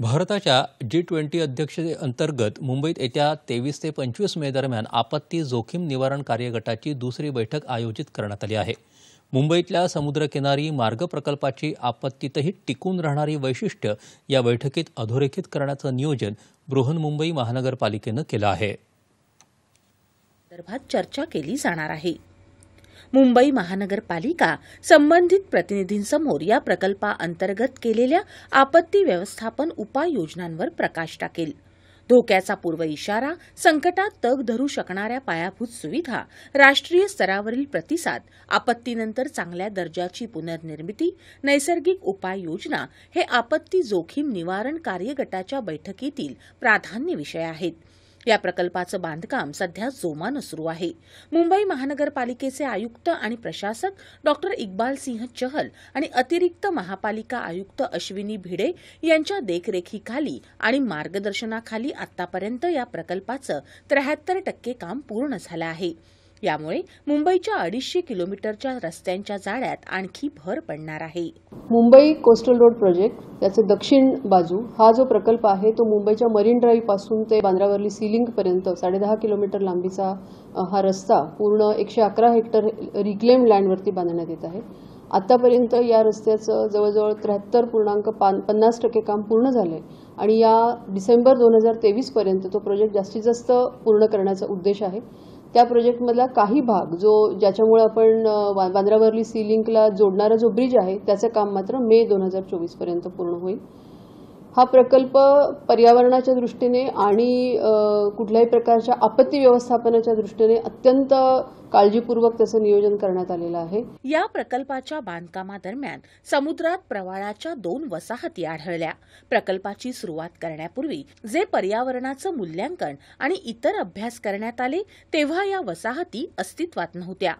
भारताच्या G twenty अंतर्गत मुंबईत येत्या तेवीस ते पंचवीस मे दरम्यान आपत्ती जोखीम निवारण कार्यगटाची दुसरी बैठक आयोजित करण्यात आली आहे मुंबईतल्या समुद्रकिनारी मार्ग प्रकल्पाची आपत्तीतही टिकून राहणारी वैशिष्ट्य या बैठकीत अधोरेखित करण्याचं नियोजन बृहन्मुंबई महानगरपालिकेनं केलं आहे चर्चा केली जाणार आहे मुंबई महानगरपालिका संबंधित प्रतिनिधींसमोर या प्रकल्पाअंतर्गत केलेल्या आपत्ती व्यवस्थापन उपाययोजनांवर प्रकाश टाकेल धोक्याचा पूर्व इशारा संकटात तग धरू शकणाऱ्या पायाभूत सुविधा राष्ट्रीय स्तरावरील प्रतिसाद आपत्तीनंतर चांगल्या दर्जाची पुनर्निर्मिती नैसर्गिक उपाययोजना हे आपत्ती जोखीम निवारण कार्यगटाच्या बैठकीतील प्राधान्य विषय आहेत या प्रकल्पाचं बांधकाम सध्या जोमानं सुरू आहे मुंबई महानगरपालिकेचे आयुक्त आणि प्रशासक डॉक्टर इक्बाल सिंह चहल आणि अतिरिक्त महापालिका आयुक्त अश्विनी भिडे यांच्या देखरेखीखाली आणि मार्गदर्शनाखाली आतापर्यंत या प्रकल्पाचं त्र्याहत्तर टक्के काम पूर्ण झालं आहे यामुळे मुंबईच्या अडीचशे किलोमीटरच्या रस्त्यांच्या जाळ्यात आणखी भर पडणार आहे मुंबई कोस्टल रोड प्रोजेक्ट याचे दक्षिण बाजू हा जो प्रकल्प आहे तो मुंबईच्या मरीन ड्राईव्ह पासून ते बांद्रावरली सीलिंग पर्यंत साडेदहा किलोमीटर लांबीचा हा रस्ता पूर्ण एकशे अकरा हेक्टर रिक्लेम लँडवरती बांधण्यात येत आहे आतापर्यंत या रस्त्याचं जवळजवळ त्र्याहत्तर पूर्णांक पान पन्नास टक्के काम पूर्ण झालं आहे आणि या डिसेंबर दोन हजार तेवीसपर्यंत तो प्रोजेक्ट जास्तीत जास्त पूर्ण करण्याचा उद्देश आहे त्या प्रोजेक्टमधला काही भाग जो ज्याच्यामुळे आपण बांद्रावरली सी लिंकला जोडणारा जो ब्रिज आहे त्याचं काम मात्र मे दोन हजार चोवीसपर्यंत पूर्ण होईल हा प्रकल्प पर्यावरणाच्या दृष्टीने आणि कुठल्याही प्रकारच्या आपत्ती व्यवस्थापनाच्या दृष्टीने अत्यंत काळजीपूर्वक त्याचं नियोजन करण्यात आलेलं आहे या प्रकल्पाच्या बांधकामादरम्यान समुद्रात प्रवाळाच्या दोन वसाहती आढळल्या प्रकल्पाची सुरुवात करण्यापूर्वी जे पर्यावरणाचं मूल्यांकन आणि इतर अभ्यास करण्यात आले तेव्हा या वसाहती अस्तित्वात नव्हत्या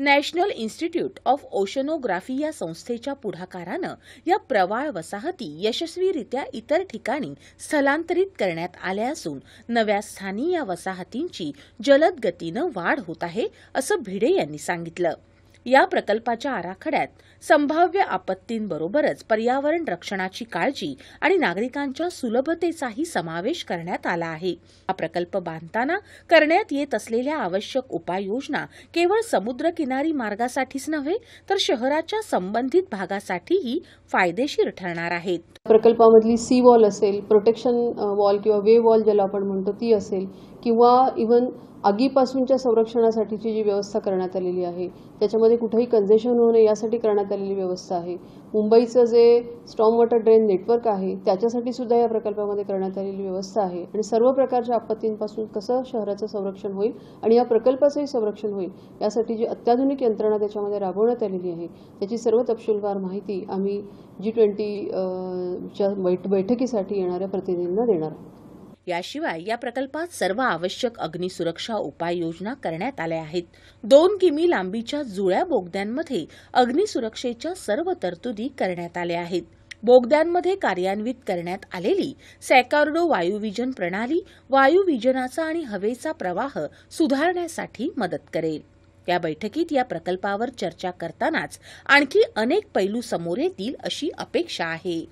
नॅशनल इन्स्टिट्यूट ऑफ ओशनोग्राफी या संस्थेच्या पुढाकारानं या प्रवाळ वसाहती यशस्वीरित्या इतर ठिकाणी स्थलांतरित करण्यात आल्या असून नव्या स्थानी या वसाहतींची जलद गतीनं वाढ होत आहे असं भिडे यांनी सांगितलं या प्रकल्पाच्या आराखड्यात संभाव्य आपत्तींबरोबरच पर्यावरण रक्षणाची काळजी आणि नागरिकांच्या सुलभतेचाही समावेश करण्यात आला आहे हा प्रकल्प बांधताना करण्यात येत असलेल्या आवश्यक उपाययोजना केवळ समुद्रकिनारी मार्गासाठीच नव्हे तर शहराच्या संबंधित भागासाठीही फायदेशीर ठरणार आहेत प्रकल्पामधली सी वॉल असेल प्रोटेक्शन वॉल किंवा वे वॉल ज्याला आपण म्हणतो ती असेल किंवा इवन आगीपासूनच्या संरक्षणासाठीची जी व्यवस्था करण्यात आलेली आहे त्याच्यामध्ये कुठंही कंजेशन होऊ नये यासाठी करण्यात आलेली व्यवस्था आहे मुंबईचं जे स्टॉम वॉटर ड्रेन नेटवर्क आहे त्याच्यासाठी सुद्धा या प्रकल्पामध्ये करण्यात आलेली व्यवस्था आहे आणि सर्व प्रकारच्या आपत्तींपासून कसं शहराचं संरक्षण होईल आणि या प्रकल्पाचंही संरक्षण होईल यासाठी जी अत्याधुनिक यंत्रणा त्याच्यामध्ये राबवण्यात आलेली आहे त्याची सर्व तपशीलवार माहिती आम्ही जी ट्वेंटीच्या बैठ बैठकीसाठी येणाऱ्या प्रतिनिधींना देणार आहोत याशिवाय या प्रकल्पात सर्व आवश्यक अग्निसुरक्षा उपाययोजना करण्यात आल्या आहेत दोन किमी लांबीच्या जुळ्या बोगद्यांमध्ये अग्निसुरक्षेच्या सर्व तरतुदी करण्यात आल्या आहेत बोगद्यांमध्ये कार्यान्वित करण्यात आलेली सॅकार्डो वायुविजन प्रणाली वायुविजनाचा आणि हवेचा प्रवाह सुधारण्यासाठी मदत करेल या बैठकीत या प्रकल्पावर चर्चा करतानाच आणखी अनेक पैलू समोर येतील अशी अपेक्षा आहे